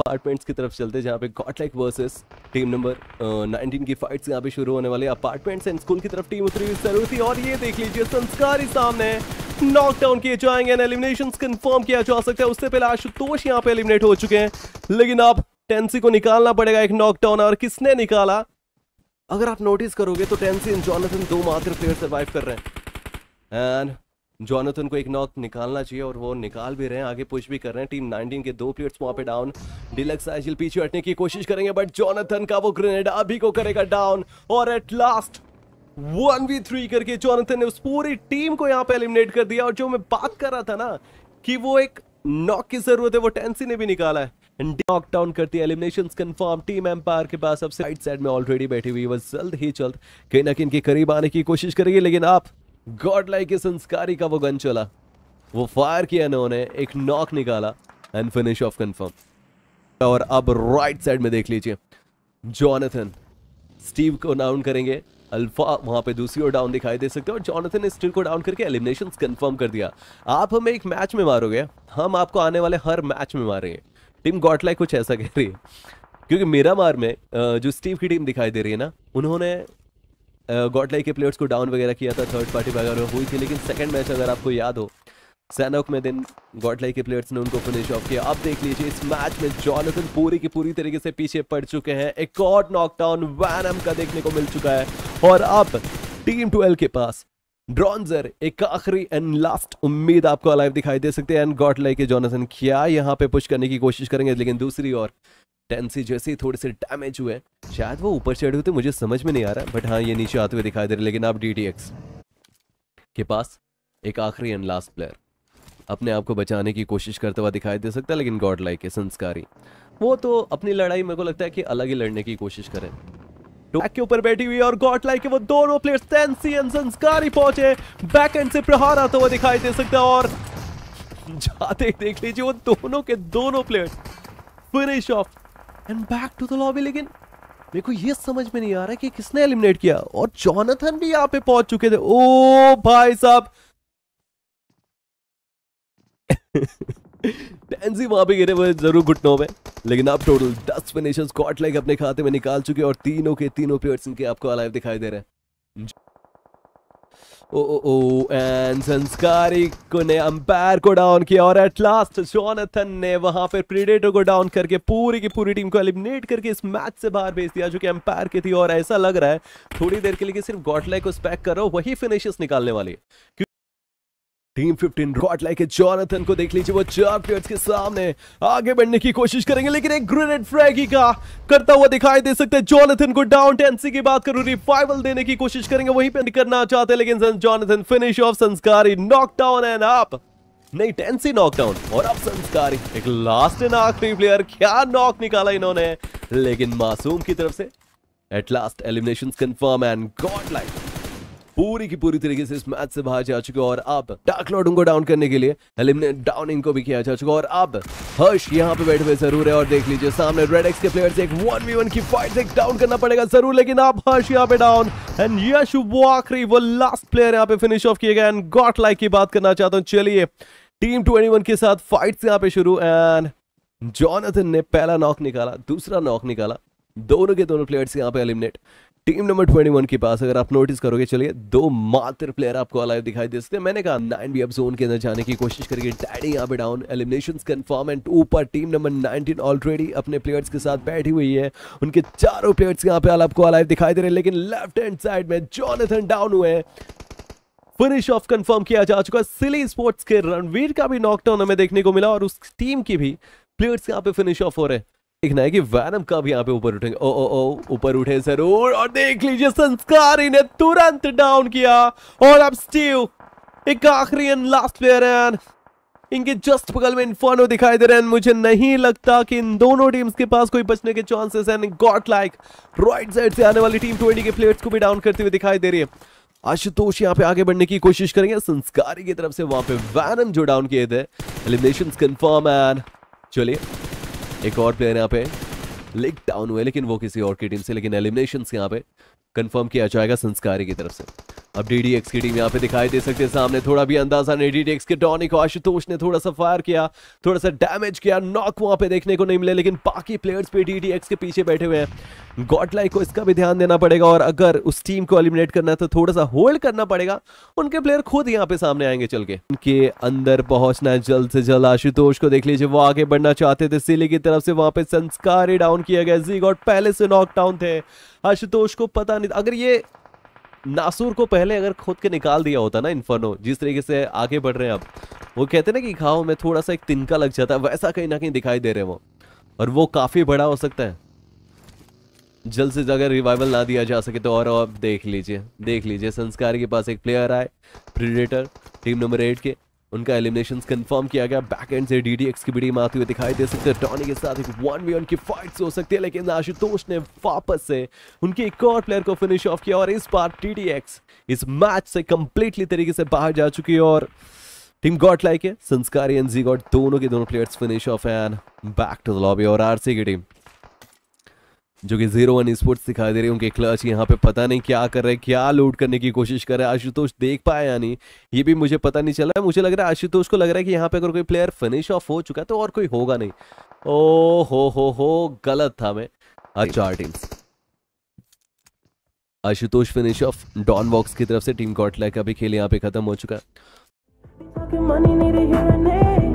apartments की तरफ चलते हैं जहाँ पे godlike versus team number nineteen की फाइट्स यहाँ पे शुरू होने वाले अपार्टमेंट्स एंड स्कूल की तरफ टीम उतरी हुई थी और ये देख लीजिए संस्कार ही सामने नॉकडाउन किए जाएंगे एलिमिनेशन कंफर्म किया जा सकता है उससे पहले आशुतोष यहाँ पे एलिमिनेट हो चुके हैं लेकिन अब टेंसी को निकालना पड़ेगा एक नॉकडाउन और किसने निकाला अगर आप नोटिस करोगे तो टेंसी एंड जॉनसन दो मात्र प्लेयर सर्वाइव कर रहे हैं एंड जॉनथन को एक नॉक निकालना चाहिए और वो निकाल भी रहे हैं आगे पुश भी कर रहे हैं टीम 19 के दो प्लेयर्स वहां पे डाउन डिलक्स आइजिल पीछे हटने की कोशिश करेंगे बट जॉनथन का वो ग्रेनेड अभी को करेगा डाउन और at last one v three करके जॉनथन ने उस पूरी टीम को यहाँ पे एलिमिनेट कर दिया और जो मैं बात कर रहा था ना कि वो एक नॉक की जरूरत है वो टेंसी ने भी निकाला है नॉकडाउन करती है एलिमिनेशन कंफर्म टीम एम्पायर के पास अब साइड साइड में ऑलरेडी बैठी हुई है जल्द ही जल्द कहीं ना कहीं इनके करीब आने की कोशिश करेगी लेकिन आप गॉड लाइक के संस्कारी का वो गन चला वो फायर किया इन्होंने एक नॉक निकाला एंड फिनिश ऑफ कंफर्म और अब राइट साइड में देख लीजिए जॉनथन स्टीव को डाउन करेंगे अल्फा वहां पे दूसरी ओर डाउन दिखाई दे सकते हैं और जॉनथन ने स्टीव को डाउन करके एलिमिनेशन कंफर्म कर दिया आप हमें एक मैच में मारोगे हम आपको आने वाले हर मैच में मारेंगे टीम गॉट लाइक कुछ ऐसा कह रही है क्योंकि मेरा मार में जो स्टीव की टीम दिखाई दे रही है ना उन्होंने गॉडलाई के प्लेयर्स को डाउन वगैरह किया था थर्ड पार्टी वगैरह हुई थी लेकिन सेकंड मैच अगर आपको याद हो सैनक में दिन गॉडलाई के प्लेयर्स ने उनको फिनिश ऑफ किया अब देख लीजिए इस मैच में जॉनसन पूरी की पूरी तरीके से पीछे पड़ चुके हैं एक और नॉकडाउन वैनम का देखने को मिल चुका है और अब टीम ट्वेल्व के पास ड्रॉन्जर एक आखिरी एंड लास्ट उम्मीद आपको अलाइव दिखाई दे सकते हैं एंड गॉडलाई के जॉनसन क्या यहाँ पे पुश करने की कोशिश करेंगे लेकिन दूसरी ओर टेन से जैसे ही थोड़े से डैमेज हुए शायद वो ऊपर चढ़े हुए थे मुझे समझ में नहीं आ रहा बट हाँ ये नीचे आते हुए दिखाई दे रहे लेकिन आप डी के पास एक आखिरी एंड लास्ट प्लेयर अपने आप को बचाने की कोशिश करते हुआ दिखाई दे सकता है लेकिन गॉड लाइक है संस्कारी वो तो अपनी लड़ाई मेरे को लगता है कि अलग ही लड़ने की कोशिश करें बैक तो के ऊपर बैठी हुई और गॉड लाइक वो दोनों प्लेयर्स टेंसी एंड संस्कारी पहुंचे बैक एंड से प्रहार आता हुआ दिखाई दे सकता है और जाते देख लीजिए वो दोनों के दोनों players finish off and back to the lobby लेकिन मेरे को ये समझ में नहीं आ रहा कि किसने एलिमिनेट किया और जॉनथन भी यहाँ पे पहुंच चुके थे ओ भाई साहब टेंसी वहां पे गिरे हुए जरूर घुटनों में लेकिन आप टोटल दस फिनिशर्स कॉट लाइक अपने खाते में निकाल चुके और तीनों के तीनों प्लेयर्स इनके आपको अलाइव दिखाई दे रहे हैं ओ ओ एंड संस्कारी को ने अंपायर को डाउन किया और एट लास्ट जॉनथन ने वहां पर प्रीडेटर को डाउन करके पूरी की पूरी टीम को एलिमिनेट करके इस मैच से बाहर भेज दिया जो कि अंपायर की थी और ऐसा लग रहा है थोड़ी देर के लिए सिर्फ गॉटलाई को स्पैक करो वही फिनिशेस निकालने वाली है टीम 15 रॉट लाइक जॉनथन को देख लीजिए वो चार प्लेयर्स के सामने आगे बढ़ने की कोशिश करेंगे लेकिन एक ग्रेनेड फ्रैगी का करता हुआ दिखाई दे सकता है जॉनथन को डाउन टेंसी की बात करूं रिवाइवल देने की कोशिश करेंगे वहीं पे करना चाहते हैं लेकिन Jonathan finish off Sanskari knockdown and up नहीं टेंसी नॉकडाउन और अब संस्कारी एक लास्ट एंड आखिरी प्लेयर क्या नॉक निकाला इन्होंने लेकिन मासूम की तरफ से at last elimination confirm and godlike पूरी की पूरी तरीके से इस मैच से बाहर जा चुके और अब डार्क लॉर्ड को डाउन करने के लिए एलिमिनेट डाउनिंग को भी किया जा चुका और अब हर्ष यहाँ पे बैठे हुए जरूर है और देख लीजिए सामने रेड एक्स के प्लेयर से एक वन वी वन की फाइट एक डाउन करना पड़ेगा जरूर लेकिन अब हर्ष यहाँ पे डाउन एंड यश वो आखिरी वो लास्ट प्लेयर यहाँ पे फिनिश ऑफ किए गए एंड गॉट लाइक की बात करना चाहता हूँ चलिए टीम ट्वेंटी के साथ फाइट यहाँ पे शुरू एंड जॉनथन ने पहला नॉक निकाला दूसरा नॉक निकाला दोनों के दोनों प्लेयर्स यहाँ पे एलिमिनेट टीम नंबर 21 के पास अगर आप नोटिस करोगे चलिए दो मात्र प्लेयर आपको अलाइव दिखाई दे सकते हैं मैंने कहा नाइन बी जोन के अंदर जाने की कोशिश करिए डैडी यहाँ पे डाउन एलिमिनेशन कंफर्म एंड ऊपर टीम नंबर 19 ऑलरेडी अपने प्लेयर्स के साथ बैठी हुई है उनके चारों प्लेयर्स यहाँ पे आपको अलाइव दिखाई दे रहे हैं लेकिन लेफ्ट हैंड साइड में जॉनथन डाउन हुए फिनिश ऑफ कंफर्म किया जा चुका है सिली स्पोर्ट्स के रणवीर का भी नॉकडाउन हमें देखने को मिला और उस टीम की भी प्लेयर्स यहाँ पे फिनिश ऑफ हो रहे हैं देखना है कि वैनम कब यहाँ पे ऊपर उठेंगे ओ ओ ओ ऊपर उठे जरूर और देख लीजिए संस्कार ने तुरंत डाउन किया और अब स्टीव एक आखिरी एंड लास्ट प्लेयर है इनके जस्ट बगल में इन्फानो दिखाई दे रहे हैं मुझे नहीं लगता कि इन दोनों टीम्स के पास कोई बचने के चांसेस हैं गॉड लाइक राइट साइड से आने वाली टीम ट्वेंटी के प्लेयर्स को भी डाउन करते हुए दिखाई दे रही है आशुतोष यहाँ पे आगे बढ़ने की कोशिश करेंगे संस्कारी की तरफ से वहां पे वैनम जो डाउन किए थे एलिमिनेशन कंफर्म एंड चलिए एक और प्लेयर यहाँ पे लिक डाउन हुए लेकिन वो किसी और की टीम से लेकिन एलिमिनेशन यहाँ पे कंफर्म किया जाएगा संस्कारी की तरफ से अब डीडीएक्स की टीम यहाँ पे दिखाई दे सकते हैं सामने थोड़ा भी अंदाजा नहीं डीडीएक्स के डॉनी को आशुतोष ने थोड़ा सा फायर किया थोड़ा सा डैमेज किया नॉक वहां पे देखने को नहीं मिले लेकिन बाकी प्लेयर्स पे डीडीएक्स के पीछे बैठे हुए हैं गॉडलाइक को इसका भी ध्यान देना पड़ेगा और अगर उस टीम को एलिमिनेट करना है तो थोड़ा सा होल्ड करना पड़ेगा उनके प्लेयर खुद यहाँ पे सामने आएंगे चल के उनके अंदर पहुंचना है जल्द से जल्द आशुतोष को देख लीजिए वो आगे बढ़ना चाहते थे सिली की तरफ से वहां पे संस्कारी डाउन किया गया जी गॉड पहले से नॉक डाउन थे आशुतोष को पता नहीं अगर ये नासूर को पहले अगर खोद के निकाल दिया होता ना इन्फर्नो जिस तरीके से आगे बढ़ रहे हैं अब वो कहते ना कि खाओ में थोड़ा सा एक तिनका लग जाता है वैसा कहीं ना कहीं दिखाई दे रहे वो और वो काफ़ी बड़ा हो सकता है जल्द से जल्द रिवाइवल ना दिया जा सके तो और आप देख लीजिए देख लीजिए संस्कार के पास एक प्लेयर आए प्रीडेटर टीम नंबर एट के उनका एलिमिनेशन कंफर्म किया गया बैक एंड से डीडीएक्स की बीडी मारते हुए दिखाई दे सकते हैं टॉनी के साथ एक वन वे उनकी फाइट्स हो सकती है लेकिन आशुतोष ने वापस से उनके एक और प्लेयर को फिनिश ऑफ किया और इस बार टीडीएक्स इस मैच से कंप्लीटली तरीके से बाहर जा चुकी है और टीम गॉट लाइक है संस्कारी एंड जी गॉट दोनों के दोनों players finish off and back to the lobby और आरसी की टीम जो कि जीरो वन स्पोर्ट्स दिखाई दे रहे हैं उनके क्लच यहाँ पे पता नहीं क्या कर रहे हैं क्या लोड करने की कोशिश कर रहे हैं आशुतोष देख पाया या नहीं ये भी मुझे पता नहीं चला है मुझे लग रहा है आशुतोष को लग रहा है कि यहाँ पे अगर कोई प्लेयर फिनिश ऑफ हो चुका है तो और कोई होगा नहीं ओ हो हो हो गलत था मैं अच्छा team Ashutosh finish off don box की तरफ से टीम कॉटलैक का भी खेल यहाँ पे खत्म हो चुका है